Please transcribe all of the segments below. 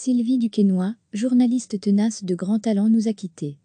Sylvie Duquesnoy, journaliste tenace de grand talent, nous a quittés.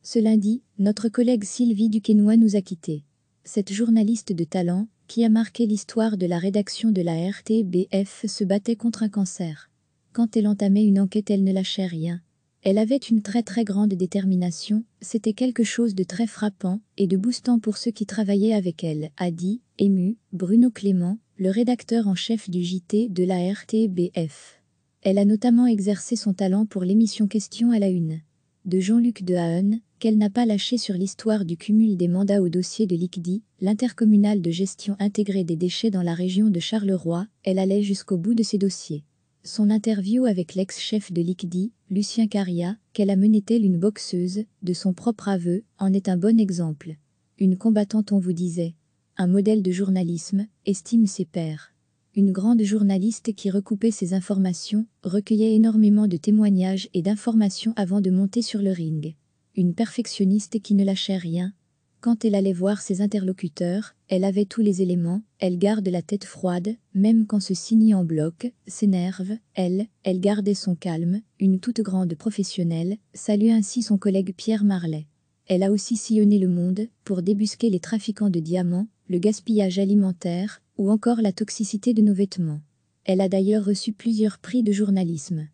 Ce lundi, notre collègue Sylvie Duquesnoy nous a quittés. Cette journaliste de talent, qui a marqué l'histoire de la rédaction de la RTBF, se battait contre un cancer. Quand elle entamait une enquête, elle ne lâchait rien. Elle avait une très très grande détermination, c'était quelque chose de très frappant et de boostant pour ceux qui travaillaient avec elle, a dit, ému, Bruno Clément, le rédacteur en chef du JT de la RTBF. Elle a notamment exercé son talent pour l'émission Question à la Une de Jean-Luc Dehaene, qu'elle n'a pas lâché sur l'histoire du cumul des mandats au dossier de l'ICDI, l'intercommunale de gestion intégrée des déchets dans la région de Charleroi, elle allait jusqu'au bout de ses dossiers. Son interview avec l'ex-chef de l'ICDI, Lucien Caria, qu'elle a menée telle une boxeuse, de son propre aveu, en est un bon exemple. Une combattante on vous disait. Un modèle de journalisme, estime ses pairs une grande journaliste qui recoupait ses informations, recueillait énormément de témoignages et d'informations avant de monter sur le ring. Une perfectionniste qui ne lâchait rien. Quand elle allait voir ses interlocuteurs, elle avait tous les éléments, elle garde la tête froide, même quand se signe en bloc, s'énerve, elle, elle gardait son calme, une toute grande professionnelle, salue ainsi son collègue Pierre Marlet. Elle a aussi sillonné le monde pour débusquer les trafiquants de diamants, le gaspillage alimentaire, ou encore la toxicité de nos vêtements. Elle a d'ailleurs reçu plusieurs prix de journalisme.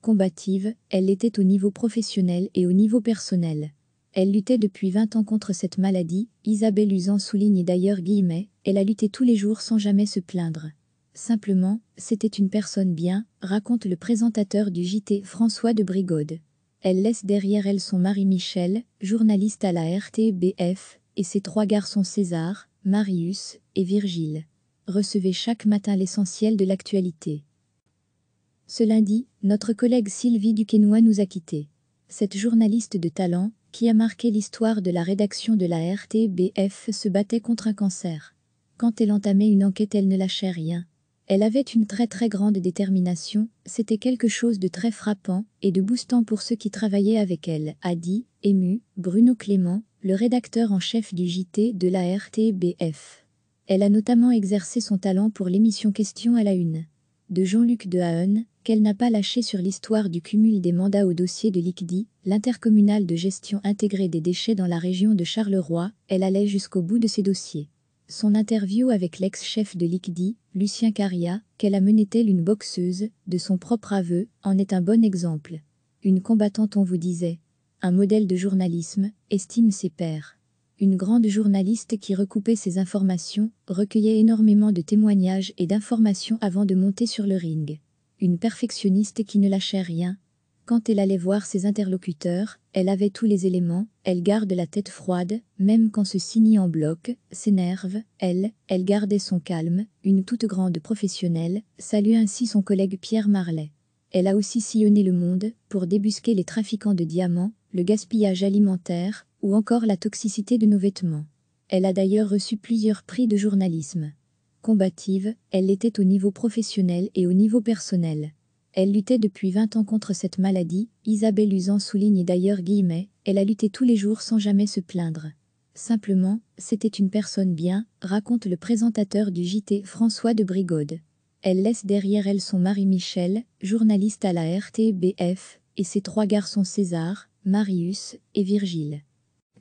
Combative, elle l'était au niveau professionnel et au niveau personnel. Elle luttait depuis 20 ans contre cette maladie, Isabelle Usan souligne d'ailleurs guillemets, elle a lutté tous les jours sans jamais se plaindre. Simplement, c'était une personne bien, raconte le présentateur du JT François de Brigode. Elle laisse derrière elle son mari Michel, journaliste à la RTBF, et ses trois garçons César, Marius et Virgile recevez chaque matin l'essentiel de l'actualité. Ce lundi, notre collègue Sylvie Duquesnoy nous a quittés. Cette journaliste de talent, qui a marqué l'histoire de la rédaction de la RTBF, se battait contre un cancer. Quand elle entamait une enquête, elle ne lâchait rien. Elle avait une très très grande détermination, c'était quelque chose de très frappant et de boostant pour ceux qui travaillaient avec elle, a dit, ému, Bruno Clément, le rédacteur en chef du JT de la RTBF. Elle a notamment exercé son talent pour l'émission Question à la Une de Jean-Luc Dehaene, qu'elle n'a pas lâché sur l'histoire du cumul des mandats au dossier de l'ICDI, l'intercommunale de gestion intégrée des déchets dans la région de Charleroi, elle allait jusqu'au bout de ses dossiers. Son interview avec l'ex-chef de l'ICDI, Lucien Caria, qu'elle a mené telle une boxeuse, de son propre aveu, en est un bon exemple. Une combattante on vous disait. Un modèle de journalisme, estime ses pairs une grande journaliste qui recoupait ses informations, recueillait énormément de témoignages et d'informations avant de monter sur le ring. Une perfectionniste qui ne lâchait rien. Quand elle allait voir ses interlocuteurs, elle avait tous les éléments, elle garde la tête froide, même quand se signe en bloc, s'énerve, elle, elle gardait son calme, une toute grande professionnelle, salue ainsi son collègue Pierre Marlet. Elle a aussi sillonné le monde pour débusquer les trafiquants de diamants, le gaspillage alimentaire, ou encore la toxicité de nos vêtements. Elle a d'ailleurs reçu plusieurs prix de journalisme. Combative, elle l'était au niveau professionnel et au niveau personnel. Elle luttait depuis 20 ans contre cette maladie, Isabelle Usan souligne d'ailleurs guillemets, elle a lutté tous les jours sans jamais se plaindre. Simplement, c'était une personne bien, raconte le présentateur du JT François de Brigode. Elle laisse derrière elle son mari Michel, journaliste à la RTBF, et ses trois garçons César, Marius et Virgile